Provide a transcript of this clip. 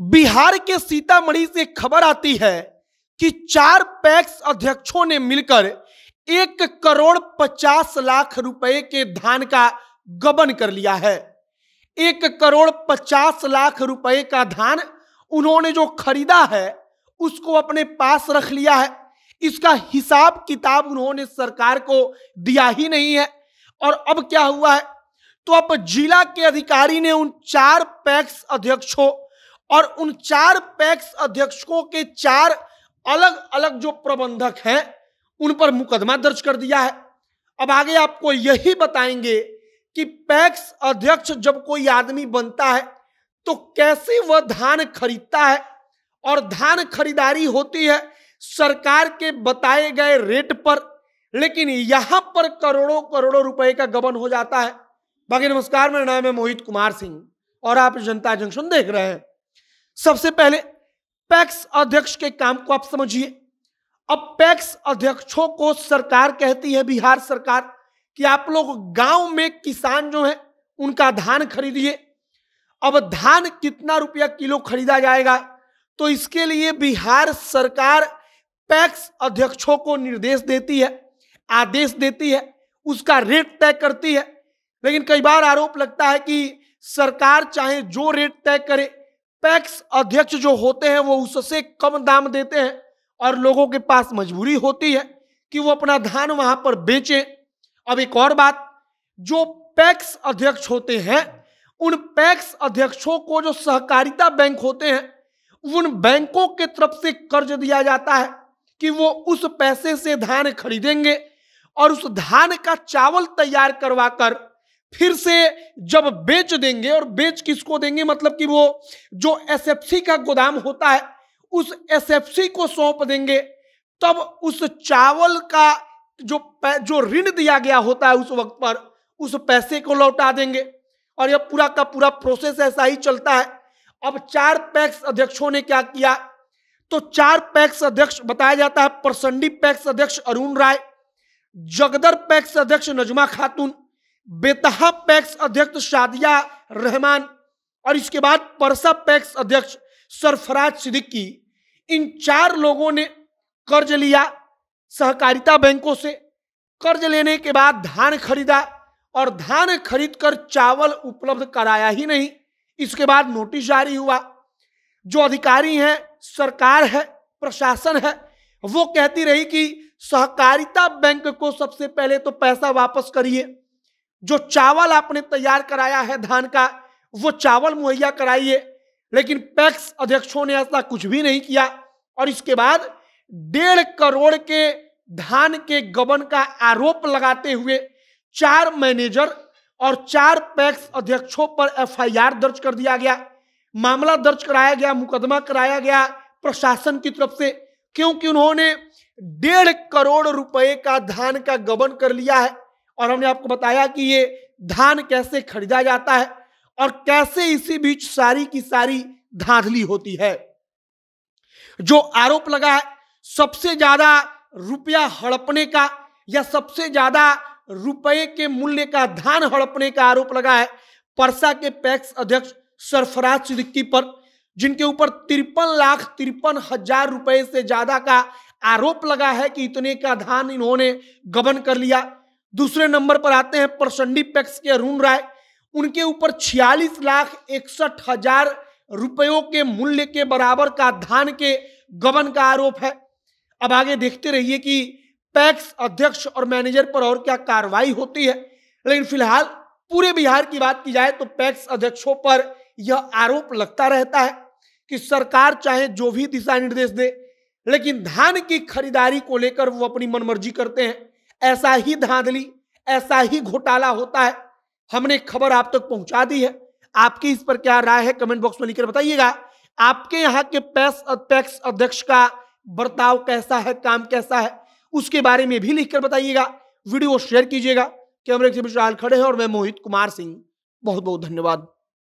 बिहार के सीतामढ़ी से खबर आती है कि चार पैक्स अध्यक्षों ने मिलकर एक करोड़ पचास लाख रुपए के धान का गबन कर लिया है एक करोड़ पचास लाख रुपए का धान उन्होंने जो खरीदा है उसको अपने पास रख लिया है इसका हिसाब किताब उन्होंने सरकार को दिया ही नहीं है और अब क्या हुआ है तो अब जिला के अधिकारी ने उन चार पैक्स अध्यक्षों और उन चार पैक्स अध्यक्षों के चार अलग अलग जो प्रबंधक हैं उन पर मुकदमा दर्ज कर दिया है अब आगे आपको यही बताएंगे कि पैक्स अध्यक्ष जब कोई आदमी बनता है तो कैसे वह धान खरीदता है और धान खरीदारी होती है सरकार के बताए गए रेट पर लेकिन यहां पर करोड़ों करोड़ों रुपए का गबन हो जाता है बाकी नमस्कार मेरा नाम है मोहित कुमार सिंह और आप जनता जंक्शन देख रहे हैं सबसे पहले पैक्स अध्यक्ष के काम को आप समझिए अब पैक्स अध्यक्षों को सरकार कहती है बिहार सरकार कि आप लोग गांव में किसान जो है उनका धान खरीदिए अब धान कितना रुपया किलो खरीदा जाएगा तो इसके लिए बिहार सरकार पैक्स अध्यक्षों को निर्देश देती है आदेश देती है उसका रेट तय करती है लेकिन कई बार आरोप लगता है कि सरकार चाहे जो रेट तय करे पैक्स अध्यक्ष जो होते हैं वो उससे कम दाम देते हैं और लोगों के पास मजबूरी होती है कि वो अपना धान वहां पर बेचें अब एक और बात जो पैक्स अध्यक्ष होते हैं उन पैक्स अध्यक्षों को जो सहकारिता बैंक होते हैं उन बैंकों के तरफ से कर्ज दिया जाता है कि वो उस पैसे से धान खरीदेंगे और उस धान का चावल तैयार करवाकर फिर से जब बेच देंगे और बेच किसको देंगे मतलब कि वो जो एसएफसी का गोदाम होता है उस एसएफसी को सौंप देंगे तब उस चावल का जो जो ऋण दिया गया होता है उस वक्त पर उस पैसे को लौटा देंगे और यह पूरा का पूरा प्रोसेस ऐसा ही चलता है अब चार पैक्स अध्यक्षों ने क्या किया तो चार पैक्स अध्यक्ष बताया जाता है परसंडी पैक्स अध्यक्ष अरुण राय जगदर पैक्स अध्यक्ष नजमा खातून बेतहा पैक्स अध्यक्ष शादिया रहमान और इसके बाद परसा पैक्स अध्यक्ष सरफराज सिद्दीकी इन चार लोगों ने कर्ज लिया सहकारिता बैंकों से कर्ज लेने के बाद धान खरीदा और धान खरीदकर चावल उपलब्ध कराया ही नहीं इसके बाद नोटिस जारी हुआ जो अधिकारी हैं सरकार है प्रशासन है वो कहती रही कि सहकारिता बैंक को सबसे पहले तो पैसा वापस करिए जो चावल आपने तैयार कराया है धान का वो चावल मुहैया कराइए लेकिन पैक्स अध्यक्षों ने ऐसा कुछ भी नहीं किया और इसके बाद डेढ़ करोड़ के धान के गबन का आरोप लगाते हुए चार मैनेजर और चार पैक्स अध्यक्षों पर एफआईआर दर्ज कर दिया गया मामला दर्ज कराया गया मुकदमा कराया गया प्रशासन की तरफ से क्योंकि उन्होंने डेढ़ करोड़ रुपए का धान का गबन कर लिया है और हमने आपको बताया कि ये धान कैसे खरीदा जाता है और कैसे इसी बीच सारी की सारी धांधली होती है जो आरोप लगा है सबसे ज्यादा रुपया हड़पने का या सबसे ज्यादा रुपए के मूल्य का धान हड़पने का आरोप लगा है परसा के पैक्स अध्यक्ष सरफराज सिद्दीकी पर जिनके ऊपर तिरपन लाख तिरपन हजार रुपए से ज्यादा का आरोप लगा है कि इतने का धान इन्होंने गबन कर लिया दूसरे नंबर पर आते हैं परसंडी पैक्स के अरुण राय उनके ऊपर छियालीस लाख इकसठ हजार रुपयों के मूल्य के बराबर का धान के गबन का आरोप है अब आगे देखते रहिए कि पैक्स अध्यक्ष और मैनेजर पर और क्या कार्रवाई होती है लेकिन फिलहाल पूरे बिहार की बात की जाए तो पैक्स अध्यक्षों पर यह आरोप लगता रहता है कि सरकार चाहे जो भी दिशा निर्देश दे लेकिन धान की खरीदारी को लेकर वो अपनी मनमर्जी करते हैं ऐसा ही धांधली ऐसा ही घोटाला होता है हमने खबर आप तक पहुंचा दी है आपकी इस पर क्या राय है कमेंट बॉक्स में लिखकर बताइएगा आपके यहाँ के पैक्स पैक्स अध्यक्ष का बर्ताव कैसा है काम कैसा है उसके बारे में भी लिखकर बताइएगा वीडियो शेयर कीजिएगा कैमरे के विशाल खड़े हैं और मैं मोहित कुमार सिंह बहुत बहुत धन्यवाद